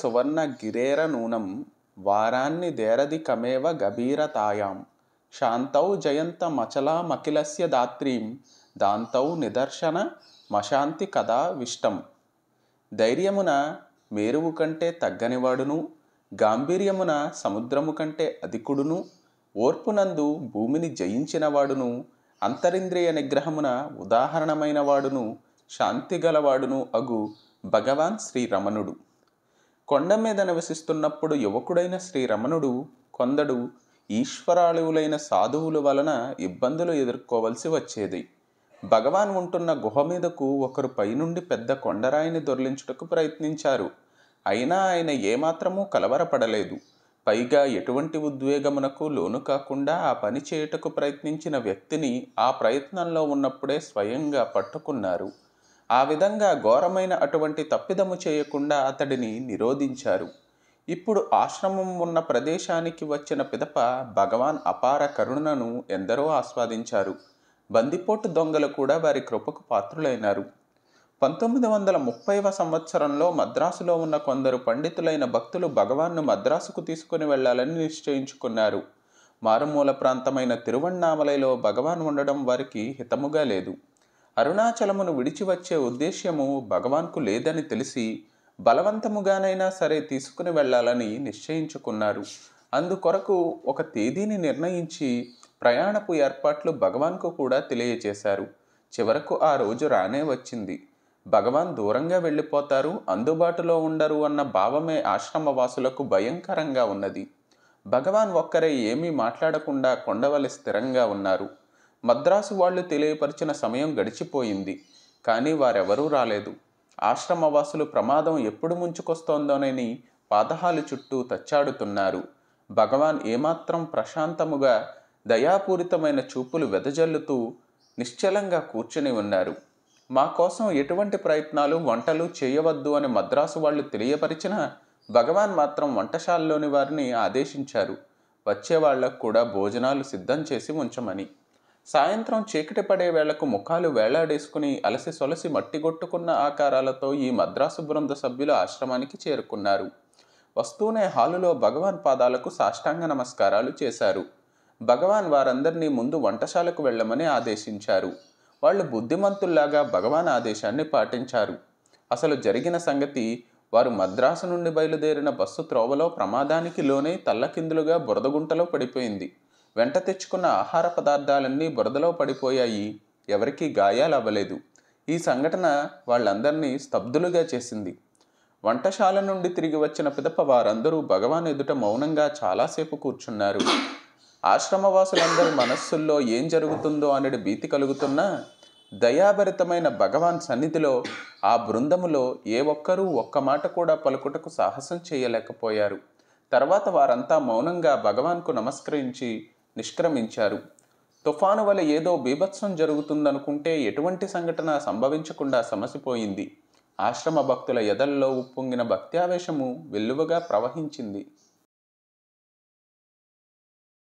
సువర్ణ గిరేర నూనం వారాన్ని దేరధికమేవ గభీరతాయాం శాంతౌ జయంత మచలామకిలస్య దాత్రీం దాంతౌ నిదర్శన మశాంతి కదా విష్టం ధైర్యమున మేరువు కంటే తగ్గనివాడును గాంభీర్యమున సముద్రము కంటే అధికుడును ఓర్పునందు భూమిని జయించినవాడును అంతరింద్రియ నిగ్రహమున ఉదాహరణమైన వాడును శాంతిగలవాడును అగు భగవాన్ శ్రీరమణుడు కొండ మీద నివసిస్తున్నప్పుడు యువకుడైన శ్రీరమణుడు కొందడు ఈశ్వరాళువులైన సాధువుల వలన ఇబ్బందులు ఎదుర్కోవలసి వచ్చేది భగవాన్ ఉంటున్న గుహ మీదకు ఒకరు పైనుండి పెద్ద కొండరాయిని దొర్లించుటకు ప్రయత్నించారు అయినా ఆయన ఏమాత్రమూ కలవరపడలేదు పైగా ఎటువంటి ఉద్వేగమునకు లోను కాకుండా ఆ పని చేయుటకు ప్రయత్నించిన వ్యక్తిని ఆ ప్రయత్నంలో ఉన్నప్పుడే స్వయంగా పట్టుకున్నారు ఆ విధంగా ఘోరమైన అటువంటి తప్పిదము చేయకుండా అతడిని నిరోధించారు ఇప్పుడు ఆశ్రమం ఉన్న ప్రదేశానికి వచ్చిన పిదప భగవాన్ అపార కరుణను ఎందరో ఆస్వాదించారు బందిపోటు దొంగలు కూడా వారి కృపకు పాత్రులైనారు పంతొమ్మిది వందల ముప్పైవ సంవత్సరంలో మద్రాసులో ఉన్న కొందరు పండితులైన భక్తులు భగవాన్ను మద్రాసుకు తీసుకుని వెళ్లాలని నిశ్చయించుకున్నారు మారుమూల ప్రాంతమైన తిరువణ్ణామలైలో భగవాన్ ఉండడం వారికి హితముగా లేదు అరుణాచలమును విడిచి వచ్చే ఉద్దేశ్యము భగవాన్కు లేదని తెలిసి బలవంతముగానైనా సరే తీసుకుని వెళ్ళాలని నిశ్చయించుకున్నారు అందుకొరకు ఒక తేదీని నిర్ణయించి ప్రయాణపు ఏర్పాట్లు భగవాన్కు కూడా తెలియచేశారు చివరకు ఆ రోజు రానే వచ్చింది భగవాన్ దూరంగా వెళ్ళిపోతారు అందుబాటులో ఉండరు అన్న భావమే ఆశ్రమవాసులకు భయంకరంగా ఉన్నది భగవాన్ ఒక్కరే ఏమీ మాట్లాడకుండా కొండవలి స్థిరంగా ఉన్నారు మద్రాసు వాళ్ళు తెలియపరిచిన సమయం గడిచిపోయింది కానీ వారెవరూ రాలేదు ఆశ్రమవాసులు ప్రమాదం ఎప్పుడు ముంచుకొస్తోందోనని పాదహాలు చుట్టూ తచ్చాడుతున్నారు భగవాన్ ఏమాత్రం ప్రశాంతముగా దయాపూరితమైన చూపులు వెదజల్లుతూ నిశ్చలంగా కూర్చుని ఉన్నారు మా కోసం ఎటువంటి ప్రయత్నాలు వంటలు చేయవద్దు అని మద్రాసు వాళ్ళు తెలియపరిచిన భగవాన్ మాత్రం వంటశాలలోని వారిని ఆదేశించారు వచ్చేవాళ్లకు కూడా భోజనాలు సిద్ధం చేసి ఉంచమని సాయంత్రం చీకటి పడే వేళకు ముఖాలు వేలాడేసుకుని అలసి సొలసి మట్టిగొట్టుకున్న ఆకారాలతో ఈ మద్రాసు బృంద సభ్యులు ఆశ్రమానికి చేరుకున్నారు వస్తూనే హాలులో భగవాన్ పాదాలకు సాష్టాంగ నమస్కారాలు చేశారు భగవాన్ వారందరినీ ముందు వంటశాలకు వెళ్ళమని ఆదేశించారు వాళ్ళు బుద్ధిమంతుల్లాగా భగవాన్ ఆదేశాన్ని పాటించారు అసలు జరిగిన సంగతి వారు మద్రాసు నుండి బయలుదేరిన బస్సు త్రోవలో ప్రమాదానికి లోనే తల్లకిందులుగా బురదగుంటలో పడిపోయింది వెంట తెచ్చుకున్న ఆహార పదార్థాలన్నీ బురదలో పడిపోయాయి ఎవరికీ గాయాలు అవ్వలేదు ఈ సంఘటన వాళ్ళందరినీ స్తబ్దులుగా చేసింది వంటశాల నుండి తిరిగి వచ్చిన పిదప వారందరూ భగవాన్ ఎదుట మౌనంగా చాలాసేపు కూర్చున్నారు ఆశ్రమవాసులందరి మనస్సుల్లో ఏం జరుగుతుందో అనేది భీతి కలుగుతున్నా దయాభరితమైన భగవాన్ సన్నిధిలో ఆ బృందములో ఏ ఒక్కరూ ఒక్క మాట కూడా పలుకుటకు సాహసం చేయలేకపోయారు తర్వాత వారంతా మౌనంగా భగవాన్కు నమస్కరించి నిష్క్రమించారు తుఫాను వల్ల ఏదో బీభత్సం జరుగుతుందనుకుంటే ఎటువంటి సంఘటన సంభవించకుండా సమసిపోయింది ఆశ్రమ భక్తుల ఎదల్లో ఉప్పొంగిన భక్త్యావేశము వెల్లువగా ప్రవహించింది